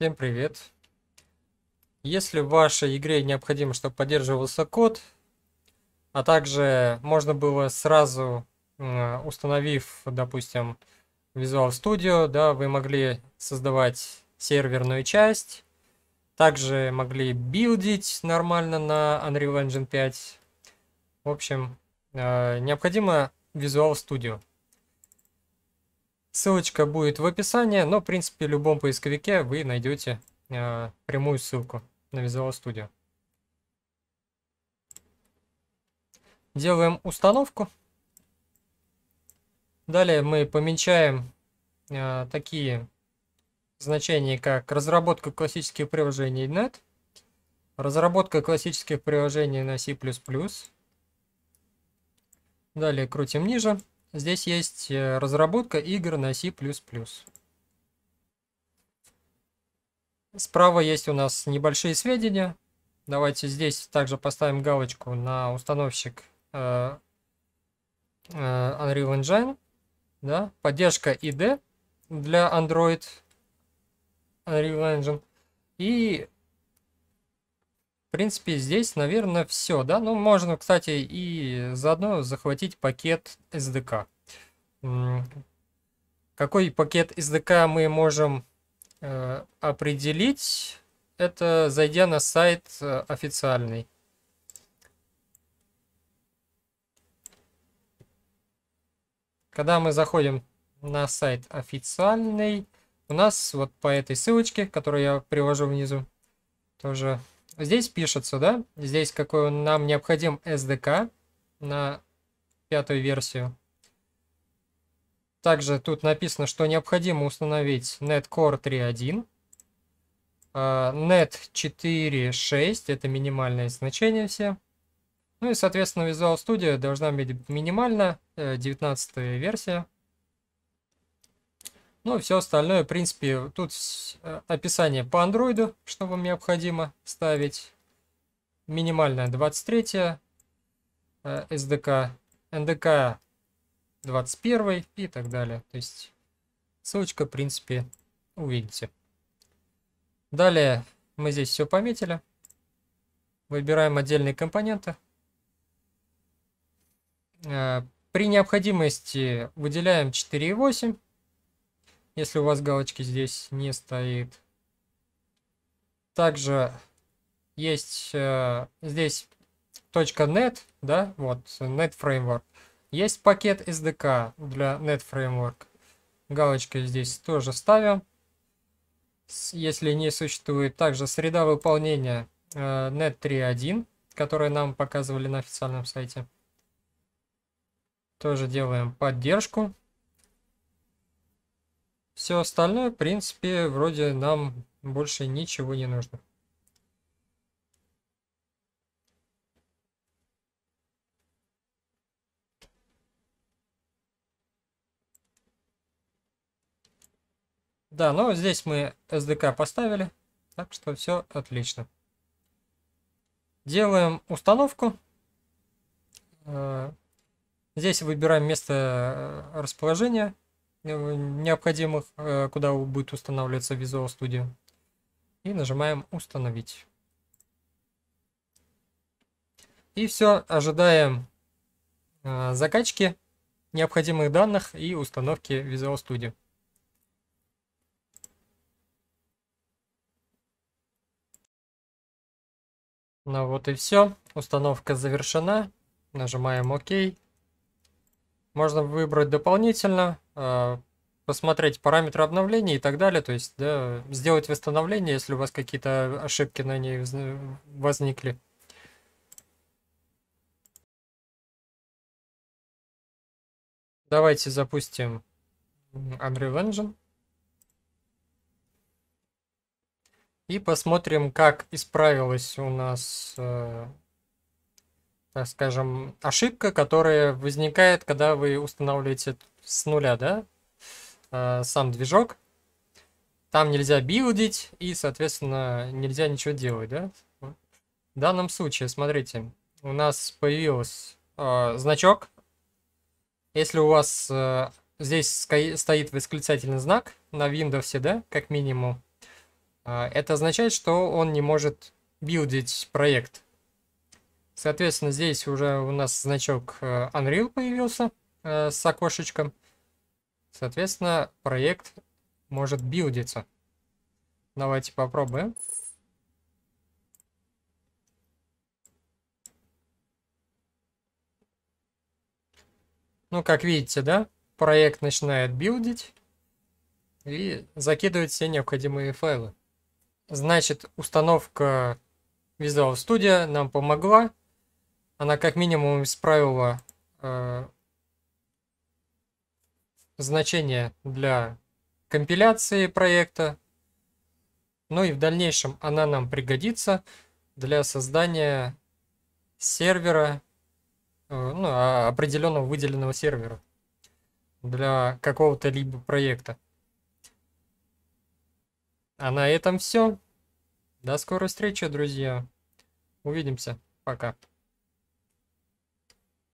Всем привет! Если в вашей игре необходимо, чтобы поддерживался код, а также можно было сразу, установив, допустим, Visual Studio, да, вы могли создавать серверную часть, также могли билдить нормально на Unreal Engine 5. В общем, э, необходимо Visual Studio. Ссылочка будет в описании, но в принципе в любом поисковике вы найдете э, прямую ссылку на Visual Studio. Делаем установку. Далее мы помечаем э, такие значения, как разработка классических приложений .NET, разработка классических приложений на C++. Далее крутим ниже. Здесь есть э, разработка игр на C++. Справа есть у нас небольшие сведения. Давайте здесь также поставим галочку на установщик э, э, Unreal Engine. Да? Поддержка ID для Android Unreal Engine. И принципе, здесь, наверное, все, да? Ну, можно, кстати, и заодно захватить пакет SDK. Какой пакет SDK мы можем э, определить? Это зайдя на сайт э, официальный. Когда мы заходим на сайт официальный, у нас вот по этой ссылочке, которую я привожу внизу, тоже Здесь пишется, да, здесь какой нам необходим SDK на пятую версию. Также тут написано, что необходимо установить NetCore 3.1, Net 4.6, это минимальное значение все. Ну и, соответственно, Visual Studio должна быть минимально, 19 э, версия. Ну и все остальное, в принципе, тут э, описание по андроиду, что вам необходимо ставить. Минимальная 23 SDK, NDK 21 и так далее. То есть ссылочка, в принципе, увидите. Далее мы здесь все пометили. Выбираем отдельные компоненты. Э, при необходимости выделяем 4.8 если у вас галочки здесь не стоит. Также есть э, здесь .NET, да, вот, .NET Framework. Есть пакет SDK для .NET Framework. галочкой здесь тоже ставим. Если не существует, также среда выполнения э, .NET 3.1, которую нам показывали на официальном сайте. Тоже делаем поддержку. Все остальное, в принципе, вроде нам больше ничего не нужно. Да, но ну, здесь мы SDK поставили, так что все отлично. Делаем установку. Э, здесь выбираем место э, расположения Э, необходимых, э, куда будет устанавливаться Visual Studio. И нажимаем «Установить». И все, ожидаем э, закачки необходимых данных и установки Visual Studio. Ну вот и все. Установка завершена. Нажимаем ОК. Можно выбрать дополнительно Э, посмотреть параметры обновления и так далее, то есть да, сделать восстановление, если у вас какие-то ошибки на ней возникли. Давайте запустим Unreal Engine. И посмотрим, как исправилась у нас э, так э, скажем, ошибка, которая возникает, когда вы устанавливаете с нуля, да, э, сам движок. Там нельзя билдить и, соответственно, нельзя ничего делать, да. В данном случае, смотрите, у нас появился э, значок. Если у вас э, здесь стоит восклицательный знак на Windows, да, как минимум, э, это означает, что он не может билдить проект. Соответственно, здесь уже у нас значок э, Unreal появился э, с окошечком. Соответственно, проект может билдиться. Давайте попробуем. Ну, как видите, да, проект начинает билдить и закидывает все необходимые файлы. Значит, установка Visual Studio нам помогла она как минимум исправила э, значение для компиляции проекта. Ну и в дальнейшем она нам пригодится для создания сервера, э, ну, а, определенного выделенного сервера для какого-то либо проекта. А на этом все. До скорой встречи, друзья. Увидимся. Пока.